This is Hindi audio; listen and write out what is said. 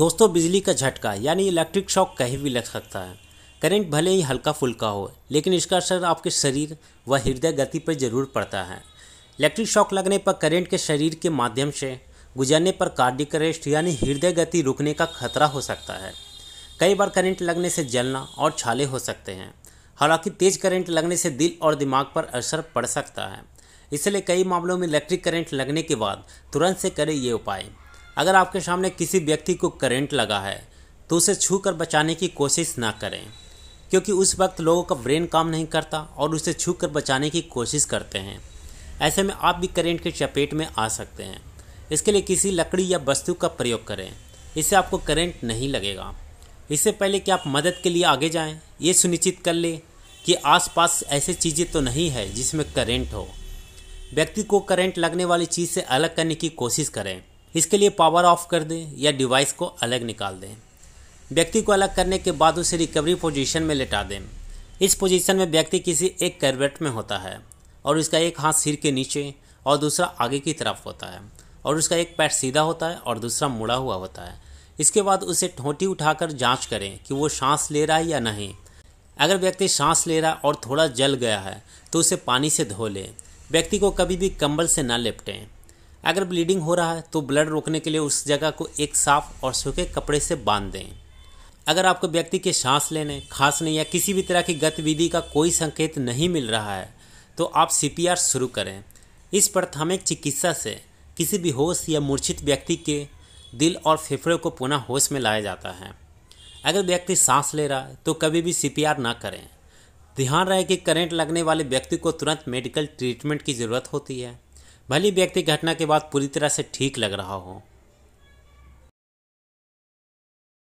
दोस्तों बिजली का झटका यानी इलेक्ट्रिक शॉक कहीं भी लग सकता है करंट भले ही हल्का फुल्का हो लेकिन इसका असर आपके शरीर व हृदय गति पर जरूर पड़ता है इलेक्ट्रिक शॉक लगने पर करंट के शरीर के माध्यम से गुजरने पर कार्डिक अरेस्ट यानी हृदय गति रुकने का खतरा हो सकता है कई बार करंट लगने से जलना और छाले हो सकते हैं हालांकि तेज करंट लगने से दिल और दिमाग पर असर पड़ सकता है इसलिए कई मामलों में इलेक्ट्रिक करंट लगने के बाद तुरंत से करें ये उपाय अगर आपके सामने किसी व्यक्ति को करंट लगा है तो उसे छू कर बचाने की कोशिश ना करें क्योंकि उस वक्त लोगों का ब्रेन काम नहीं करता और उसे छू कर बचाने की कोशिश करते हैं ऐसे में आप भी करेंट की चपेट में आ सकते हैं इसके लिए किसी लकड़ी या वस्तु का प्रयोग करें इससे आपको करंट नहीं लगेगा इससे पहले कि आप मदद के लिए आगे जाएं, ये सुनिश्चित कर लें कि आसपास ऐसे चीज़ें तो नहीं है जिसमें करंट हो व्यक्ति को करंट लगने वाली चीज़ से अलग करने की कोशिश करें इसके लिए पावर ऑफ कर दें या डिवाइस को अलग निकाल दें व्यक्ति को अलग करने के बाद उसे रिकवरी पोजीशन में लेटा दें इस पोजीशन में व्यक्ति किसी एक करवट में होता है और उसका एक हाथ सिर के नीचे और दूसरा आगे की तरफ होता है और उसका एक पैर सीधा होता है और दूसरा मुड़ा हुआ होता है इसके बाद उसे ठोटी उठाकर जांच करें कि वो सांस ले रहा है या नहीं अगर व्यक्ति सांस ले रहा और थोड़ा जल गया है तो उसे पानी से धो लें व्यक्ति को कभी भी कंबल से ना लिपटें अगर ब्लीडिंग हो रहा है तो ब्लड रोकने के लिए उस जगह को एक साफ और सूखे कपड़े से बांध दें अगर आपको व्यक्ति के सांस लेने खांसने या किसी भी तरह की गतिविधि का कोई संकेत नहीं मिल रहा है तो आप सी शुरू करें इस प्राथमिक चिकित्सा से किसी भी होश या मूर्छित व्यक्ति के दिल और फेफड़े को पुनः होश में लाया जाता है अगर व्यक्ति सांस ले रहा है तो कभी भी सी ना करें ध्यान रहे कि करंट लगने वाले व्यक्ति को तुरंत मेडिकल ट्रीटमेंट की ज़रूरत होती है भले व्यक्ति घटना के बाद पूरी तरह से ठीक लग रहा हो